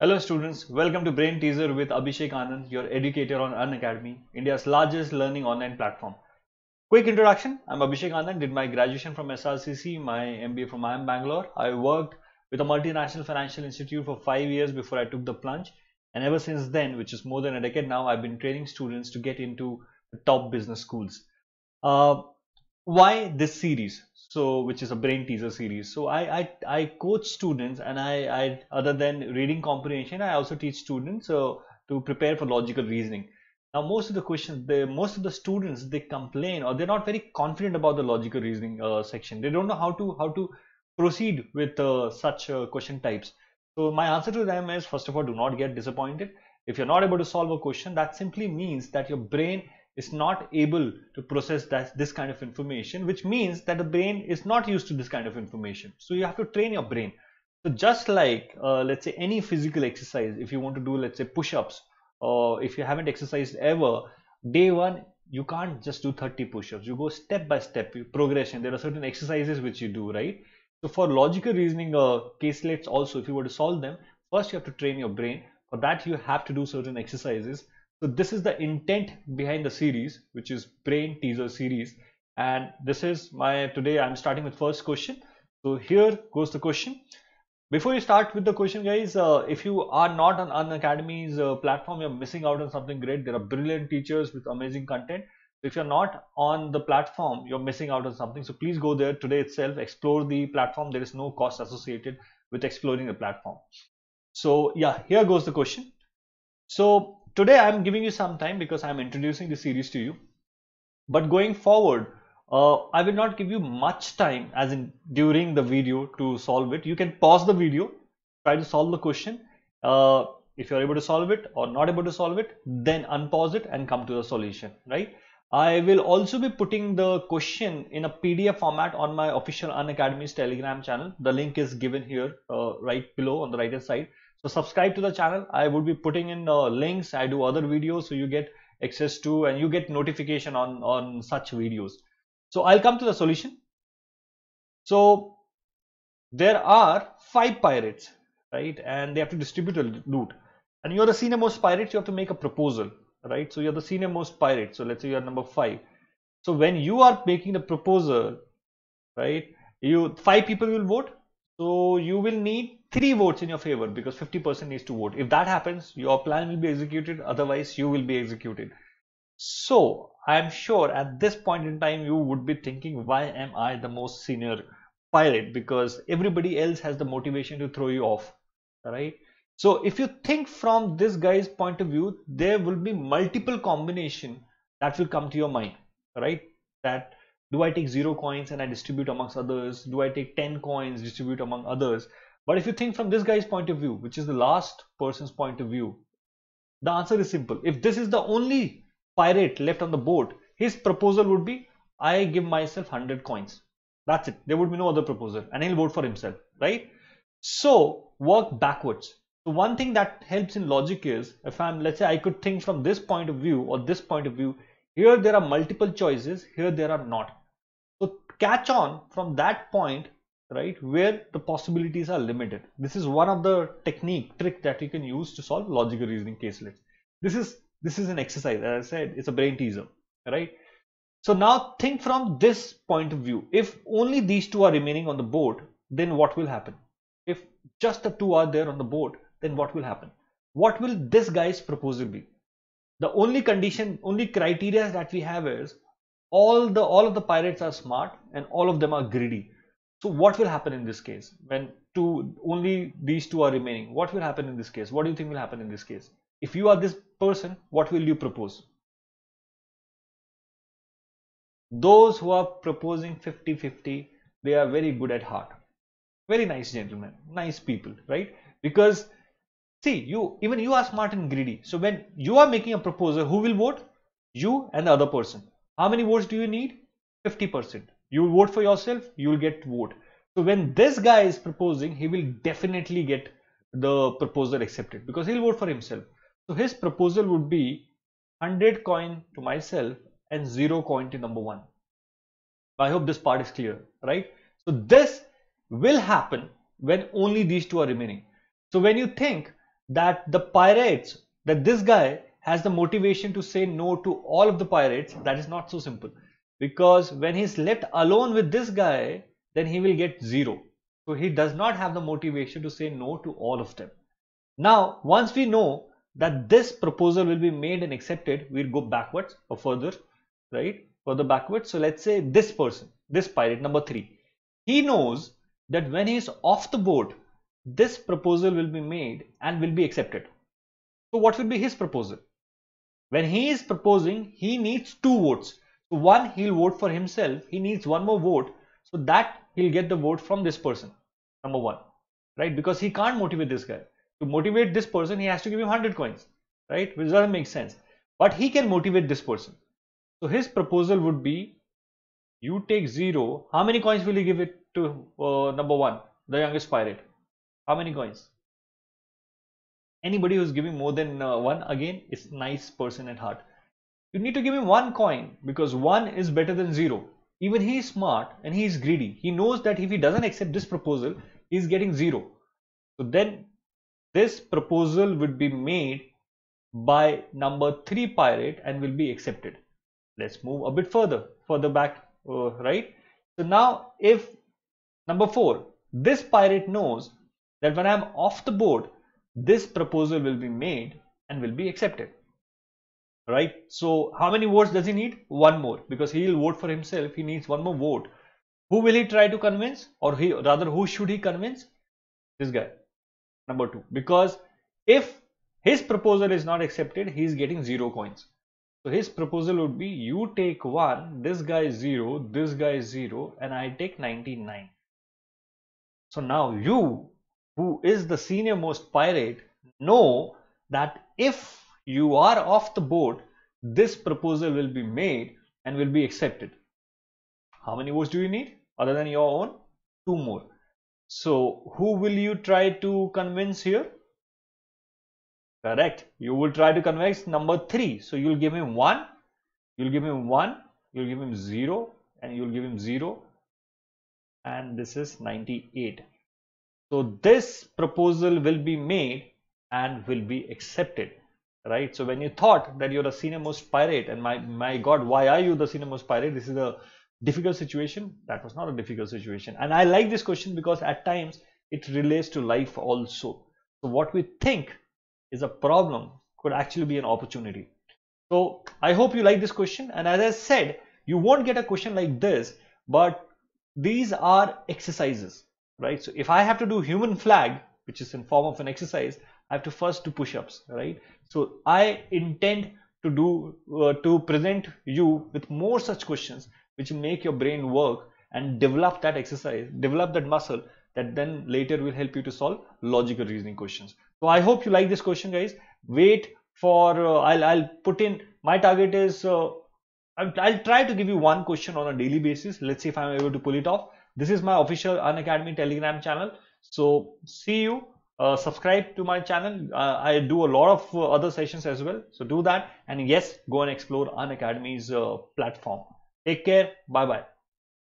Hello students, welcome to Brain Teaser with Abhishek Anand, your educator on Unacademy, India's largest learning online platform. Quick introduction, I'm Abhishek Anand, did my graduation from SRCC, my MBA from IIM Bangalore. I worked with a multinational financial institute for 5 years before I took the plunge and ever since then, which is more than a decade now, I've been training students to get into the top business schools. Uh, why this series so which is a brain teaser series so i i, I coach students and I, I other than reading comprehension i also teach students uh, to prepare for logical reasoning now most of the questions the most of the students they complain or they're not very confident about the logical reasoning uh, section they don't know how to how to proceed with uh, such uh, question types so my answer to them is first of all do not get disappointed if you're not able to solve a question that simply means that your brain is not able to process that, this kind of information, which means that the brain is not used to this kind of information. So you have to train your brain. So just like, uh, let's say, any physical exercise, if you want to do, let's say, push-ups, or if you haven't exercised ever, day one, you can't just do 30 push-ups. You go step by step, progression. There are certain exercises which you do, right? So for logical reasoning uh, case also, if you were to solve them, first you have to train your brain. For that, you have to do certain exercises so this is the intent behind the series, which is brain teaser series. And this is my today I'm starting with first question. So here goes the question. Before you start with the question guys, uh, if you are not on Academy's uh, platform, you're missing out on something great. There are brilliant teachers with amazing content. If you're not on the platform, you're missing out on something. So please go there today itself, explore the platform. There is no cost associated with exploring the platform. So yeah, here goes the question. So Today I am giving you some time because I am introducing the series to you. But going forward, uh, I will not give you much time as in during the video to solve it. You can pause the video, try to solve the question. Uh, if you're able to solve it or not able to solve it, then unpause it and come to the solution, right? I will also be putting the question in a PDF format on my official Unacademy's Telegram channel. The link is given here uh, right below on the right hand side so subscribe to the channel i would be putting in uh, links i do other videos so you get access to and you get notification on on such videos so i'll come to the solution so there are five pirates right and they have to distribute a loot and you're the senior most pirate you have to make a proposal right so you're the senior most pirate so let's say you're number five so when you are making the proposal right you five people will vote so you will need three votes in your favor because 50% needs to vote. If that happens, your plan will be executed. Otherwise, you will be executed. So I'm sure at this point in time, you would be thinking, why am I the most senior pilot? Because everybody else has the motivation to throw you off, right? So if you think from this guy's point of view, there will be multiple combination that will come to your mind, right? That do I take zero coins and I distribute amongst others? Do I take 10 coins, distribute among others? But if you think from this guy's point of view, which is the last person's point of view, the answer is simple. If this is the only pirate left on the boat, his proposal would be, I give myself 100 coins. That's it. There would be no other proposal and he'll vote for himself, right? So work backwards. So one thing that helps in logic is if I'm, let's say I could think from this point of view or this point of view, here there are multiple choices, here there are not catch on from that point right where the possibilities are limited this is one of the technique trick that you can use to solve logical reasoning caselets this is this is an exercise as i said it's a brain teaser right so now think from this point of view if only these two are remaining on the board then what will happen if just the two are there on the board then what will happen what will this guy's proposal be the only condition only criteria that we have is all the all of the pirates are smart and all of them are greedy so what will happen in this case when two only these two are remaining what will happen in this case what do you think will happen in this case if you are this person what will you propose those who are proposing 50 50 they are very good at heart very nice gentlemen nice people right because see you even you are smart and greedy so when you are making a proposal who will vote you and the other person how many votes do you need? 50%. You will vote for yourself, you'll get vote. So when this guy is proposing, he will definitely get the proposal accepted because he'll vote for himself. So his proposal would be 100 coin to myself and 0 coin to number 1. I hope this part is clear, right? So this will happen when only these two are remaining. So when you think that the pirates, that this guy has the motivation to say no to all of the pirates, that is not so simple. Because when he's left alone with this guy, then he will get zero. So he does not have the motivation to say no to all of them. Now, once we know that this proposal will be made and accepted, we'll go backwards or further, right? Further backwards. So let's say this person, this pirate number three, he knows that when he's off the boat, this proposal will be made and will be accepted. So what will be his proposal? When he is proposing, he needs two votes. So one, he'll vote for himself. He needs one more vote. So that he'll get the vote from this person. Number one, right? Because he can't motivate this guy. To motivate this person, he has to give him 100 coins, right? Which doesn't make sense. But he can motivate this person. So his proposal would be, you take zero. How many coins will he give it to uh, number one, the youngest pirate? How many coins? anybody who's giving more than uh, one again is nice person at heart you need to give him one coin because one is better than zero even he is smart and he is greedy he knows that if he doesn't accept this proposal he is getting zero so then this proposal would be made by number three pirate and will be accepted let's move a bit further further back uh, right so now if number four this pirate knows that when i'm off the board this proposal will be made and will be accepted right so how many votes does he need one more because he will vote for himself he needs one more vote who will he try to convince or he rather who should he convince this guy number two because if his proposal is not accepted he is getting zero coins so his proposal would be you take one this guy is zero this guy is zero and i take 99 so now you who is the senior most pirate, know that if you are off the board, this proposal will be made and will be accepted. How many votes do you need other than your own? Two more. So who will you try to convince here? Correct. You will try to convince number three. So you'll give him one, you'll give him one, you'll give him zero, and you'll give him zero. And this is 98. So this proposal will be made and will be accepted, right? So when you thought that you're a senior-most pirate and my, my God, why are you the senior-most pirate? This is a difficult situation. That was not a difficult situation. And I like this question because at times it relates to life also. So what we think is a problem could actually be an opportunity. So I hope you like this question. And as I said, you won't get a question like this, but these are exercises right? So if I have to do human flag, which is in form of an exercise, I have to first do push-ups, right? So I intend to do uh, to present you with more such questions, which make your brain work and develop that exercise, develop that muscle that then later will help you to solve logical reasoning questions. So I hope you like this question, guys. Wait for uh, I'll I'll put in my target is uh, I'll, I'll try to give you one question on a daily basis. Let's see if I'm able to pull it off. This is my official Unacademy Telegram channel. So see you. Uh, subscribe to my channel. Uh, I do a lot of uh, other sessions as well. So do that. And yes, go and explore Unacademy's uh, platform. Take care. Bye bye.